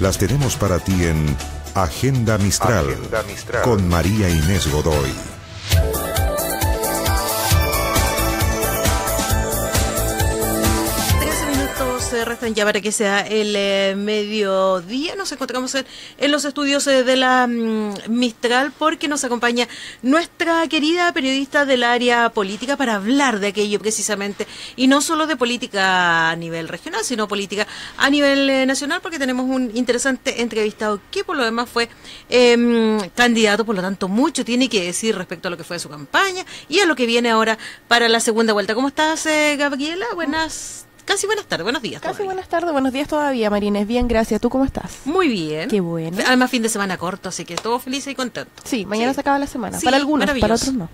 las tenemos para ti en Agenda Mistral. con María Inés Godoy. se restan eh, ya para que sea el eh, mediodía. Nos encontramos en, los estudios eh, de la mm, Mistral porque nos acompaña nuestra querida periodista del área política para hablar de aquello precisamente. Y no solo de política a nivel regional, sino política a nivel nacional porque tenemos un interesante entrevistado que por lo demás fue em, candidato, por lo tanto mucho tiene que decir respecto a lo que fue su campaña y a lo que viene ahora para la segunda vuelta. ¿Cómo estás, Gabriela? Buenas Casi buenas tardes, buenos días. Casi buenas tardes, buenos días todavía, Es Bien, gracias. ¿Tú cómo estás? Muy bien. Qué bueno. Además, fin de semana corto, así que todo feliz y contento. Sí, mañana se acaba la semana. para algunos, para otros no.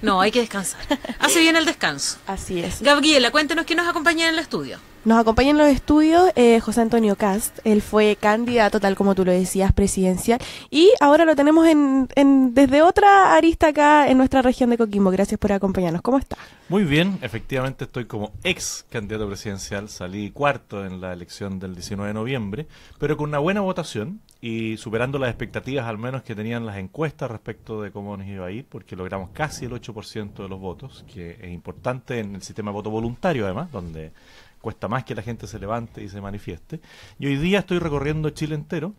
No, hay que descansar. Hace bien el descanso. Así es. Gabriela, cuéntenos quién nos acompaña en el estudio. Nos acompaña en los estudios eh, José Antonio Cast. Él fue candidato, tal como tú lo decías, presidencial. Y ahora lo tenemos en, desde otra arista acá en nuestra región de Coquimbo. Gracias por acompañarnos. ¿Cómo está? Muy bien. Efectivamente, estoy como ex candidato presidencial. Salí cuarto en la elección del 19 de noviembre, pero con una buena votación y superando las expectativas, al menos que tenían las encuestas respecto de cómo nos iba a ir, porque logramos casi el 8% de los votos, que es importante en el sistema de voto voluntario, además, donde cuesta más que la gente se levante y se manifieste. Y hoy día estoy recorriendo Chile entero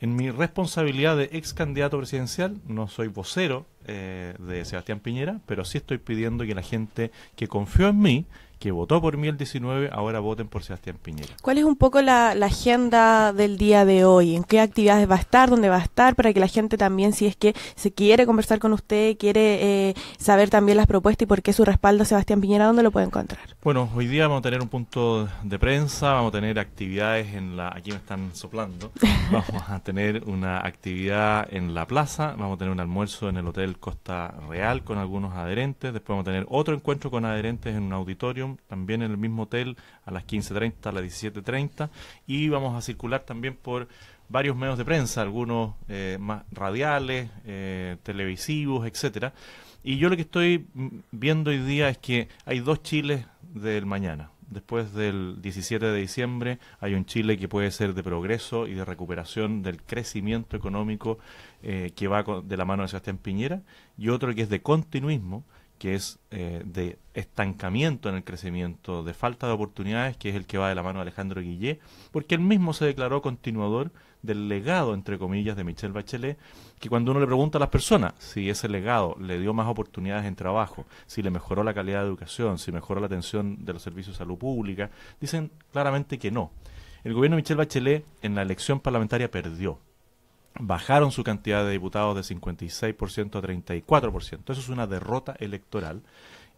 en mi responsabilidad de ex candidato presidencial, no soy vocero eh, de Sebastián Piñera, pero sí estoy pidiendo que la gente que confió en mí que votó por mí el 19 ahora voten por Sebastián Piñera. ¿Cuál es un poco la, agenda del día de hoy? ¿En qué actividades va a estar? ¿Dónde va a estar? Para que la gente también, si es que se quiere conversar con usted, quiere eh, saber también las propuestas y por qué su respaldo a Sebastián Piñera, ¿dónde lo puede encontrar? Bueno, hoy día vamos a tener un punto de prensa, vamos a tener actividades en la... Aquí me están soplando. Vamos a tener una actividad en la plaza, vamos a tener un almuerzo en el Hotel Costa Real con algunos adherentes, después vamos a tener otro encuentro con adherentes en un auditorio también en el mismo hotel, a las 15.30, a las 17.30, y vamos a circular también por varios medios de prensa, algunos eh, más radiales, eh, televisivos, etcétera. Y yo lo que estoy viendo hoy día es que hay dos chiles del mañana. Después del 17 de diciembre hay un Chile que puede ser de progreso y de recuperación del crecimiento económico eh, que va de la mano de Sebastián Piñera y otro que es de continuismo, que es eh, de estancamiento en el crecimiento, de falta de oportunidades, que es el que va de la mano de Alejandro Guillé, porque él mismo se declaró continuador del legado, entre comillas, de Michel Bachelet, que cuando uno le pregunta a las personas si ese legado le dio más oportunidades en trabajo, si le mejoró la calidad de educación, si mejoró la atención de los servicios de salud pública, dicen claramente que no. El gobierno de Michel Bachelet en la elección parlamentaria perdió bajaron su cantidad de diputados de 56% a 34%. Eso es una derrota electoral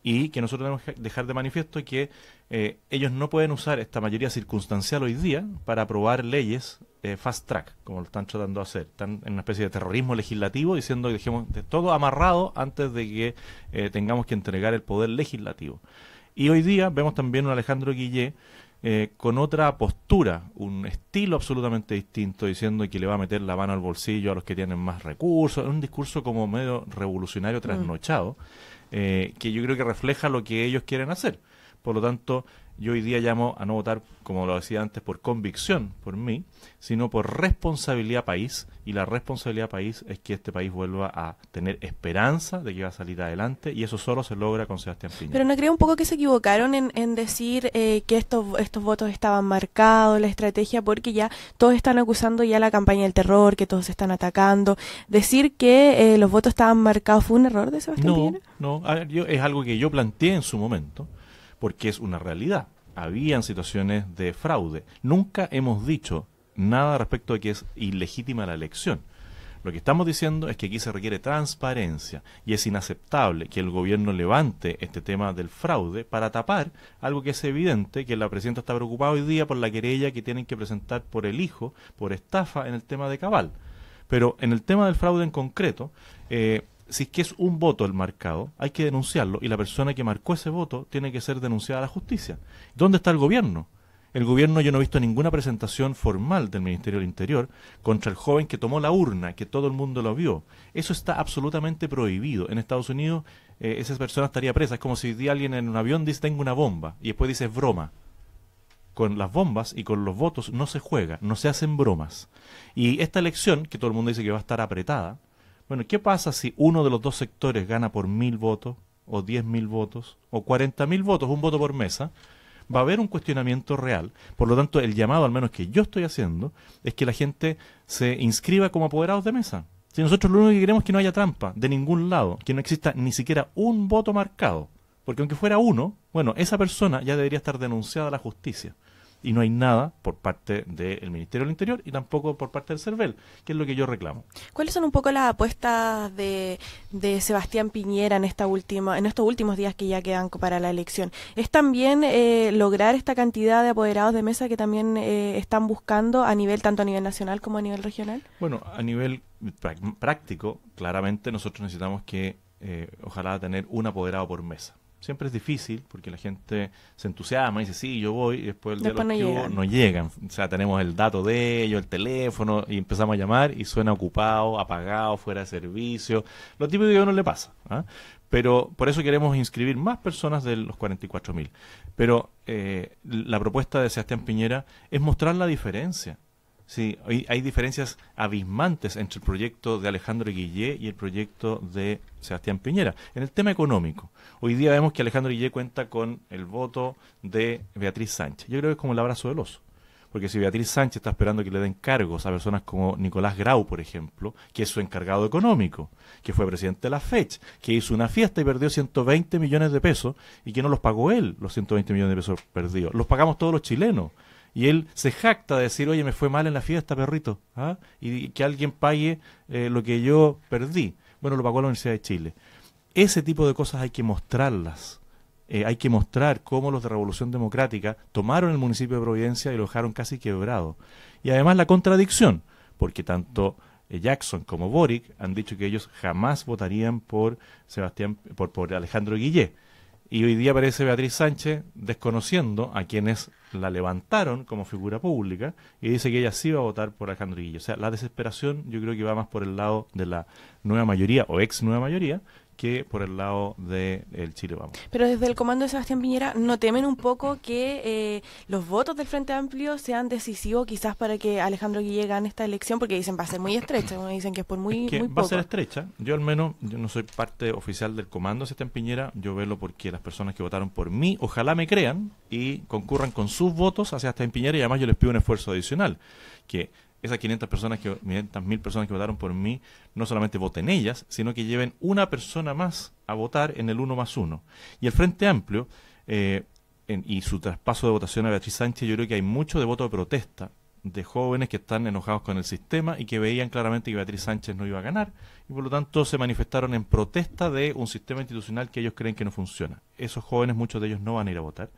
y que nosotros tenemos que dejar de manifiesto que eh, ellos no pueden usar esta mayoría circunstancial hoy día para aprobar leyes eh, fast track, como lo están tratando de hacer. Están en una especie de terrorismo legislativo diciendo que dejemos de todo amarrado antes de que eh, tengamos que entregar el poder legislativo. Y hoy día vemos también un Alejandro Guillé eh, con otra postura, un estilo absolutamente distinto, diciendo que le va a meter la mano al bolsillo a los que tienen más recursos, un discurso como medio revolucionario mm. trasnochado, eh, que yo creo que refleja lo que ellos quieren hacer. Por lo tanto, yo hoy día llamo a no votar, como lo decía antes, por convicción, por mí, sino por responsabilidad país. Y la responsabilidad país es que este país vuelva a tener esperanza de que va a salir adelante y eso solo se logra con Sebastián Piñera. Pero no creo un poco que se equivocaron en, decir eh, que estos, estos votos estaban marcados, la estrategia, porque ya todos están acusando ya la campaña del terror, que todos están atacando. Decir que eh, los votos estaban marcados fue un error de Sebastián no, Piñera. No, no, es algo que yo planteé en su momento porque es una realidad. Habían situaciones de fraude. Nunca hemos dicho nada respecto a que es ilegítima la elección. Lo que estamos diciendo es que aquí se requiere transparencia y es inaceptable que el gobierno levante este tema del fraude para tapar algo que es evidente, que la presidenta está preocupada hoy día por la querella que tienen que presentar por el hijo, por estafa en el tema de cabal. Pero en el tema del fraude en concreto, eh, si es que es un voto el marcado, hay que denunciarlo y la persona que marcó ese voto tiene que ser denunciada a la justicia. ¿Dónde está el gobierno? El gobierno, yo no he visto ninguna presentación formal del Ministerio del Interior contra el joven que tomó la urna, que todo el mundo lo vio. Eso está absolutamente prohibido. En Estados Unidos, eh, Esas personas persona estaría presa. Es como si alguien en un avión dice tengo una bomba y después dice broma. Con las bombas y con los votos no se juega, no se hacen bromas. Y esta elección, que todo el mundo dice que va a estar apretada, bueno, ¿qué pasa si uno de los dos sectores gana por mil votos, o diez mil votos, o cuarenta mil votos, un voto por mesa? Va a haber un cuestionamiento real. Por lo tanto, el llamado, al menos que yo estoy haciendo, es que la gente se inscriba como apoderados de mesa. Si nosotros lo único que queremos es que no haya trampa de ningún lado, que no exista ni siquiera un voto marcado. Porque aunque fuera uno, bueno, esa persona ya debería estar denunciada a la justicia y no hay nada por parte del Ministerio del Interior y tampoco por parte del CERVEL, que es lo que yo reclamo. ¿Cuáles son un poco las apuestas de, Sebastián Piñera en esta última, en estos últimos días que ya quedan para la elección? ¿Es también eh, lograr esta cantidad de apoderados de mesa que también eh, están buscando a nivel, tanto a nivel nacional como a nivel regional? Bueno, a nivel práctico, claramente nosotros necesitamos que eh, ojalá tener un apoderado por mesa siempre es difícil porque la gente se entusiasma y dice, sí, yo voy, y después el de los no, llegan. no llegan. O sea, tenemos el dato de ellos, el teléfono, y empezamos a llamar y suena ocupado, apagado, fuera de servicio. Lo típico que a uno le pasa. ¿ah? Pero por eso queremos inscribir más personas de los 44.000. Pero eh, la propuesta de Sebastián Piñera es mostrar la diferencia. Sí, hay, diferencias abismantes entre el proyecto de Alejandro Guillé y el proyecto de Sebastián Piñera. En el tema económico, hoy día vemos que Alejandro Guillé cuenta con el voto de Beatriz Sánchez. Yo creo que es como el abrazo del oso porque si Beatriz Sánchez está esperando que le den cargos a personas como Nicolás Grau, por ejemplo, que es su encargado económico, que fue presidente de la FECH, que hizo una fiesta y perdió 120 millones de pesos y que no los pagó él, los 120 millones de pesos perdidos. Los pagamos todos los chilenos y él se jacta de decir, oye, me fue mal en la fiesta, perrito, ¿ah? y, que alguien pague eh, lo que yo perdí. Bueno, lo pagó la Universidad de Chile. Ese tipo de cosas hay que mostrarlas. Eh, hay que mostrar cómo los de Revolución Democrática tomaron el municipio de Providencia y lo dejaron casi quebrado. Y además la contradicción, porque tanto eh, Jackson como Boric han dicho que ellos jamás votarían por Sebastián, por, por Alejandro Guillet y hoy día aparece Beatriz Sánchez desconociendo a quienes la levantaron como figura pública y dice que ella sí va a votar por Alejandro Guillo. O sea, la desesperación yo creo que va más por el lado de la nueva mayoría o ex nueva mayoría que por el lado del Chile Vamos. Pero desde el comando de Sebastián Piñera, ¿no temen un poco que eh, los votos del Frente Amplio sean decisivos quizás para que Alejandro Guille gane esta elección? Porque dicen va a ser muy estrecha, dicen que es por muy, que Va a ser estrecha. Yo al menos, yo no soy parte oficial del comando de Sebastián Piñera, yo velo porque las personas que votaron por mí, ojalá me crean y concurran con sus votos hacia Sebastián Piñera y además yo les pido un esfuerzo adicional, que esas 500 personas, que, mil personas que votaron por mí, no solamente voten ellas, sino que lleven una persona más a votar en el 1 más 1. Y el Frente Amplio eh, y su traspaso de votación a Beatriz Sánchez, yo creo que hay mucho de voto de protesta de jóvenes que están enojados con el sistema y que veían claramente que Beatriz Sánchez no iba a ganar y por lo tanto se manifestaron en protesta de un sistema institucional que ellos creen que no funciona. Esos jóvenes, muchos de ellos no van a ir a votar.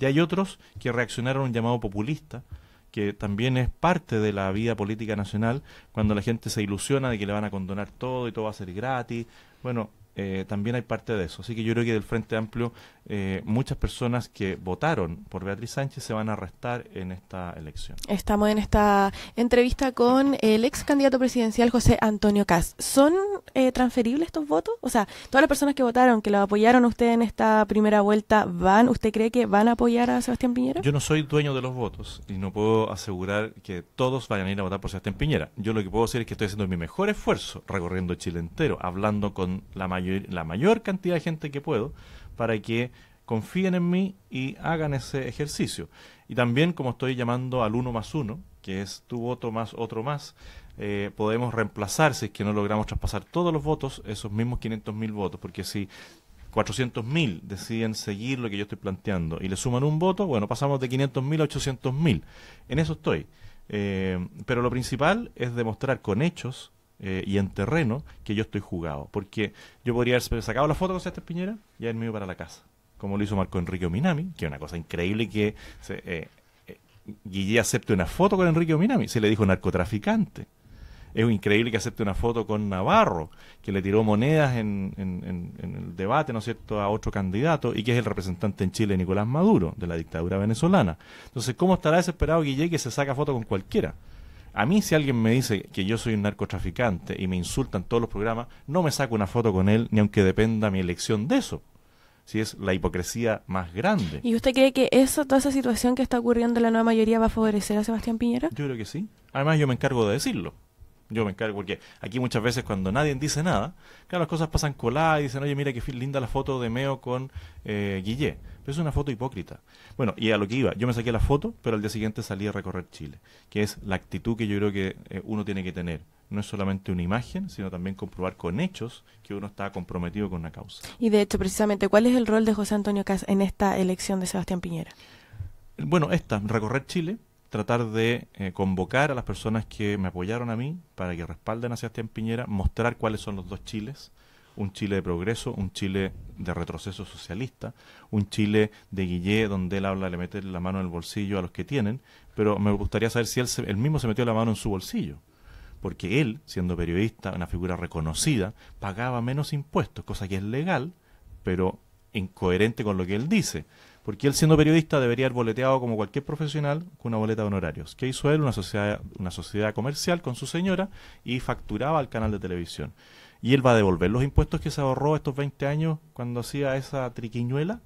Y hay otros que reaccionaron a un llamado populista que también es parte de la vida política nacional, cuando la gente se ilusiona de que le van a condonar todo y todo va a ser gratis. Bueno, eh, también hay parte de eso. Así que yo creo que del Frente Amplio eh, muchas personas que votaron por Beatriz Sánchez se van a restar en esta elección. Estamos en esta entrevista con el ex candidato presidencial José Antonio Cas. ¿Son eh, transferibles estos votos? O sea, todas las personas que votaron, que lo apoyaron a usted en esta primera vuelta, ¿van? ¿Usted cree que van a apoyar a Sebastián Piñera? Yo no soy dueño de los votos y no puedo asegurar que todos vayan a ir a votar por Sebastián Piñera. Yo lo que puedo decir es que estoy haciendo mi mejor esfuerzo recorriendo Chile entero, hablando con la la mayor cantidad de gente que puedo para que confíen en mí y hagan ese ejercicio. Y también, como estoy llamando al uno más uno, que es tu voto más otro más, eh, podemos reemplazar, si es que no logramos traspasar todos los votos, esos mismos mil votos, porque si 400.000 deciden seguir lo que yo estoy planteando y le suman un voto, bueno, pasamos de mil a mil En eso estoy. Eh, pero lo principal es demostrar con hechos eh, y en terreno que yo estoy jugado. Porque yo podría haber sacado la foto con esta Piñera y haberme ido para la casa. Como lo hizo Marco Enrique Minami que es una cosa increíble que se, eh, eh, Guille acepte una foto con Enrique Minami Se le dijo narcotraficante. Es increíble que acepte una foto con Navarro, que le tiró monedas en, en, en el debate, ¿no es cierto?, a otro candidato y que es el representante en Chile, Nicolás Maduro, de la dictadura venezolana. Entonces, ¿cómo estará desesperado Guille que se saca foto con cualquiera? A mí si alguien me dice que yo soy un narcotraficante y me insultan todos los programas, no me saco una foto con él ni aunque dependa mi elección de eso. Si es la hipocresía más grande. ¿Y usted cree que eso, toda esa situación que está ocurriendo en la nueva mayoría va a favorecer a Sebastián Piñera? Yo creo que sí. Además yo me encargo de decirlo yo me encargo, porque aquí muchas veces cuando nadie dice nada, claro, las cosas pasan coladas y dicen, oye, mira qué linda la foto de Meo con eh, Pero es una foto hipócrita. Bueno, y a lo que iba, yo me saqué la foto, pero al día siguiente salí a recorrer Chile, que es la actitud que yo creo que eh, uno tiene que tener. No es solamente una imagen, sino también comprobar con hechos que uno está comprometido con una causa. Y de hecho, precisamente, ¿cuál es el rol de José Antonio Cas en esta elección de Sebastián Piñera? Bueno, esta, recorrer Chile, tratar de eh, convocar a las personas que me apoyaron a mí para que respalden a Sebastián Piñera, mostrar cuáles son los dos Chiles, un Chile de progreso, un Chile de retroceso socialista, un Chile de Guillé donde él habla le mete la mano en el bolsillo a los que tienen, pero me gustaría saber si él, él mismo se metió la mano en su bolsillo porque él, siendo periodista, una figura reconocida, pagaba menos impuestos, cosa que es legal, pero incoherente con lo que él dice porque él siendo periodista debería haber boleteado como cualquier profesional con una boleta de honorarios. Que hizo él? Una sociedad, una sociedad comercial con su señora y facturaba al canal de televisión. Y él va a devolver los impuestos que se ahorró estos 20 años cuando hacía esa triquiñuela.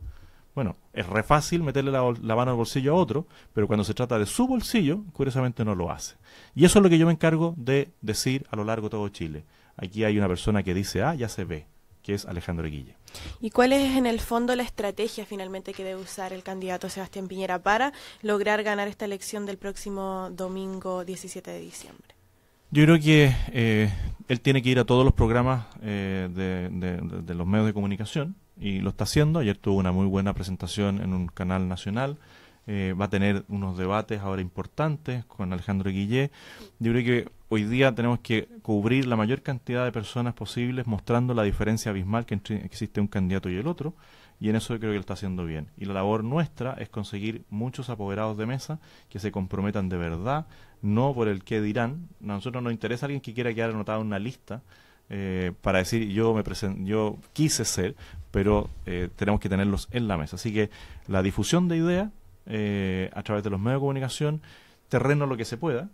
Bueno, es re fácil meterle la, mano al bolsillo a otro, pero cuando se trata de su bolsillo, curiosamente no lo hace. Y eso es lo que yo me encargo de decir a lo largo de todo Chile. Aquí hay una persona que dice ah, ya se ve que es Alejandro Guille. ¿Y cuál es en el fondo la estrategia finalmente que debe usar el candidato Sebastián Piñera para lograr ganar esta elección del próximo domingo 17 de diciembre? Yo creo que eh, él tiene que ir a todos los programas eh, de, de, los medios de comunicación y lo está haciendo. Ayer tuvo una muy buena presentación en un canal nacional. Eh, va a tener unos debates ahora importantes con Alejandro Guillé. Yo creo que hoy día tenemos que cubrir la mayor cantidad de personas posibles mostrando la diferencia abismal que entre, existe un candidato y el otro y en eso creo que lo está haciendo bien. Y la labor nuestra es conseguir muchos apoderados de mesa que se comprometan de verdad, no por el que dirán. A nosotros nos interesa alguien que quiera quedar anotado en una lista eh, para decir yo me yo quise ser, pero eh, tenemos que tenerlos en la mesa. Así que la difusión de ideas eh, a través de los medios de comunicación, terreno lo que se pueda,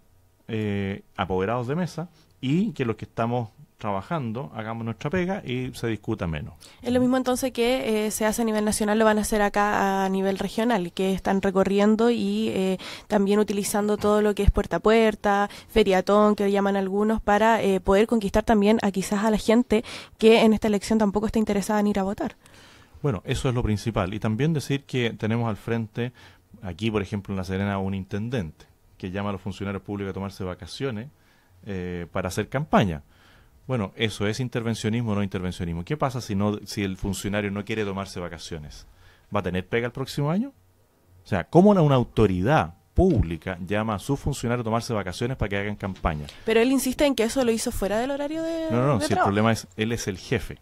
eh, apoderados de mesa, y que los que estamos trabajando, hagamos nuestra pega y se discuta menos. Es lo mismo entonces que eh, se hace a nivel nacional, lo van a hacer acá a nivel regional, que están recorriendo y también utilizando todo lo que es puerta a puerta, feriatón, que llaman algunos, para poder conquistar también a quizás a la gente que en esta elección tampoco está interesada en ir a votar. Bueno, eso es lo principal. Y también decir que tenemos al frente aquí, por ejemplo, en La Serena, un intendente que llama a los funcionarios públicos a tomarse vacaciones eh, para hacer campaña. Bueno, eso es intervencionismo o no intervencionismo. ¿Qué pasa si, no, si el funcionario no quiere tomarse vacaciones? ¿Va a tener pega el próximo año? O sea, ¿cómo una, autoridad pública llama a su funcionario a tomarse vacaciones para que hagan campaña? Pero él insiste en que eso lo hizo fuera del horario de. No, no, no si el problema es, él es el jefe.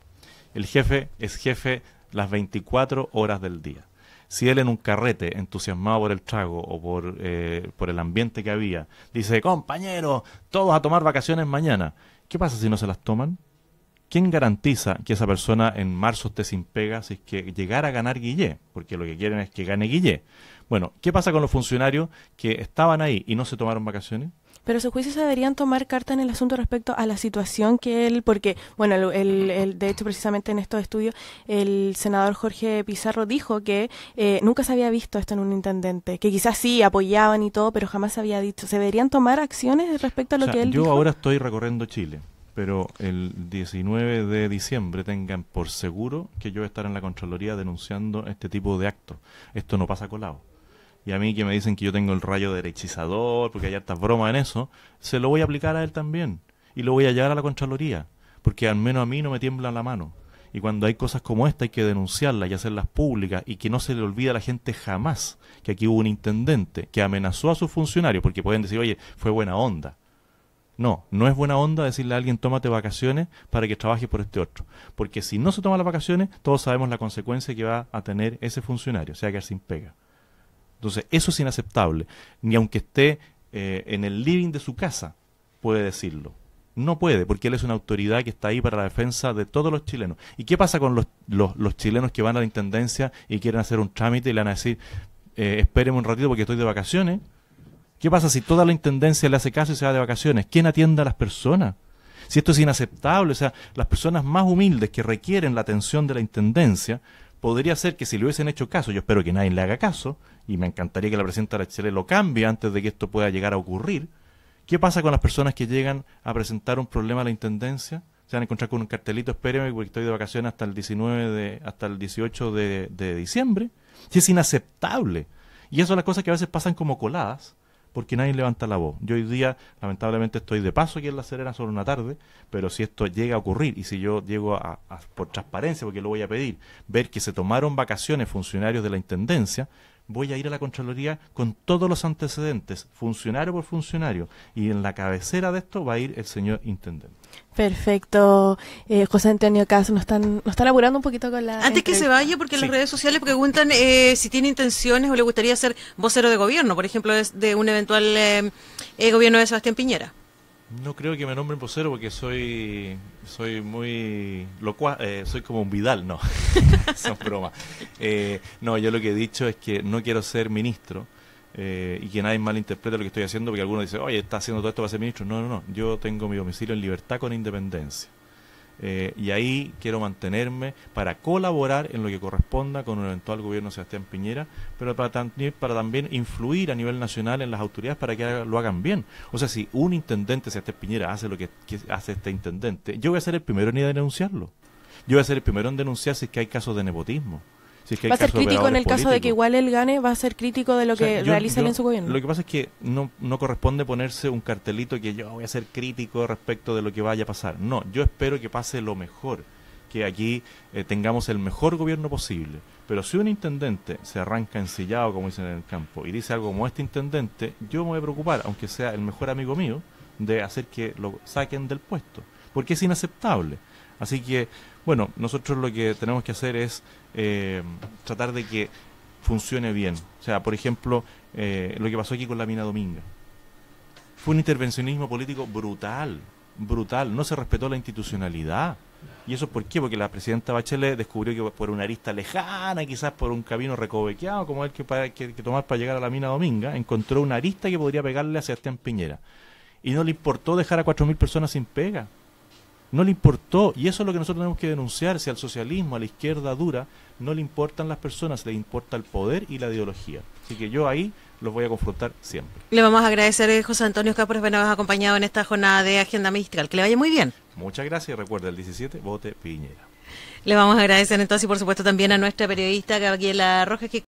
El jefe es jefe las 24 horas del día si él en un carrete, entusiasmado por el trago o por, eh, el ambiente que había, dice, compañeros, todos a tomar vacaciones mañana, ¿qué pasa si no se las toman? ¿Quién garantiza que esa persona en marzo esté sin pega si es que llegara a ganar Guillé? Porque lo que quieren es que gane Guillé. Bueno, ¿qué pasa con los funcionarios que estaban ahí y no se tomaron vacaciones? pero sus juicios se deberían tomar carta en el asunto respecto a la situación que él, porque, bueno, el, de hecho, precisamente en estos estudios, el senador Jorge Pizarro dijo que eh, nunca se había visto esto en un intendente, que quizás sí apoyaban y todo, pero jamás se había dicho. ¿Se deberían tomar acciones respecto a lo que él yo ahora estoy recorriendo Chile pero el 19 de diciembre tengan por seguro que yo estaré en la Contraloría denunciando este tipo de actos. Esto no pasa colado y a mí que me dicen que yo tengo el rayo derechizador, porque hay hartas bromas en eso, se lo voy a aplicar a él también. Y lo voy a llevar a la Contraloría, porque al menos a mí no me tiembla la mano. Y cuando hay cosas como esta hay que denunciarlas y hacerlas públicas y que no se le olvide a la gente jamás que aquí hubo un intendente que amenazó a sus funcionarios, porque pueden decir, oye, fue buena onda. No, no es buena onda decirle a alguien tómate vacaciones para que trabajes por este otro. Porque si no se toma las vacaciones, todos sabemos la consecuencia que va a tener ese funcionario, o sea, quedar sin pega. Entonces, eso es inaceptable. Ni aunque esté eh, en el living de su casa, puede decirlo. No puede, porque él es una autoridad que está ahí para la defensa de todos los chilenos. ¿Y qué pasa con los, chilenos que van a la intendencia y quieren hacer un trámite y le van a decir, eh, espéreme un ratito porque estoy de vacaciones? ¿Qué pasa si toda la intendencia le hace caso y se va de vacaciones? ¿Quién atiende a las personas? Si esto es inaceptable, o sea, las personas más humildes que requieren la atención de la intendencia podría ser que si le hubiesen hecho caso, yo espero que nadie le haga caso, y me encantaría que la presidenta Chile lo cambie antes de que esto pueda llegar a ocurrir. ¿Qué pasa con las personas que llegan a presentar un problema a la intendencia? Se van a encontrar con un cartelito, espéreme porque estoy de vacaciones hasta el 19 de, hasta el 18 de, diciembre. Si es inaceptable. Y eso es las cosas que a veces pasan como coladas porque nadie levanta la voz. Yo hoy día, lamentablemente, estoy de paso aquí en La Serena solo una tarde, pero si esto llega a ocurrir y si yo llego a por transparencia, porque lo voy a pedir, ver que se tomaron vacaciones funcionarios de la Intendencia, voy a ir a la Contraloría con todos los antecedentes, funcionario por funcionario, y en la cabecera de esto va a ir el señor intendente. Perfecto. Eh, José Antonio Caso, nos están, nos apurando un poquito con la... Antes que se vaya, porque en las redes sociales preguntan eh, si tiene intenciones o le gustaría ser vocero de gobierno, por ejemplo, de, un eventual eh, gobierno de Sebastián Piñera. No creo que me nombren posero porque soy soy muy locuaz, eh, soy como un Vidal, no, son bromas. Eh, no, yo lo que he dicho es que no quiero ser ministro eh, y que nadie malinterprete lo que estoy haciendo porque algunos dicen, oye, está haciendo todo esto para ser ministro. No, no, no, yo tengo mi domicilio en libertad con independencia. Eh, y ahí quiero mantenerme para colaborar en lo que corresponda con un eventual gobierno de Sebastián Piñera, pero para, para también influir a nivel nacional en las autoridades para que lo hagan bien. O sea, si un intendente Sebastián Piñera hace lo que, que hace este intendente, yo voy a ser el primero en ir a denunciarlo. Yo voy a ser el primero en denunciar si es que hay casos de nepotismo va a ser crítico en el caso de que igual él gane, va a ser crítico de lo que realizan en su gobierno. Lo que pasa es que no, no corresponde ponerse un cartelito que yo voy a ser crítico respecto de lo que vaya a pasar. No, yo espero que pase lo mejor, que aquí eh, tengamos el mejor gobierno posible. Pero si un intendente se arranca ensillado, como dicen en el campo, y dice algo como este intendente, yo me voy a preocupar, aunque sea el mejor amigo mío, de hacer que lo saquen del puesto, porque es inaceptable. Así que bueno, nosotros lo que tenemos que hacer es eh, tratar de que funcione bien. O sea, por ejemplo, eh, lo que pasó aquí con la mina Dominga. Fue un intervencionismo político brutal, brutal. No se respetó la institucionalidad. ¿Y eso por qué? Porque la presidenta Bachelet descubrió que por una arista lejana, quizás por un camino recovequeado como el que, para, que, tomar para llegar a la mina Dominga, encontró una arista que podría pegarle a Sebastián Piñera. Y no le importó dejar a 4.000 personas sin pega. No le importó, y eso es lo que nosotros tenemos que denunciar, si al socialismo, a la izquierda dura, no le importan las personas, le importa el poder y la ideología. Así que yo ahí los voy a confrontar siempre. Le vamos a agradecer eh, José Antonio Capres habernos acompañado en esta jornada de Agenda Magistral. Que le vaya muy bien. Muchas gracias y recuerda, el 17, vote Piñera. Le vamos a agradecer entonces y por supuesto también a nuestra periodista Gabriela Rojas que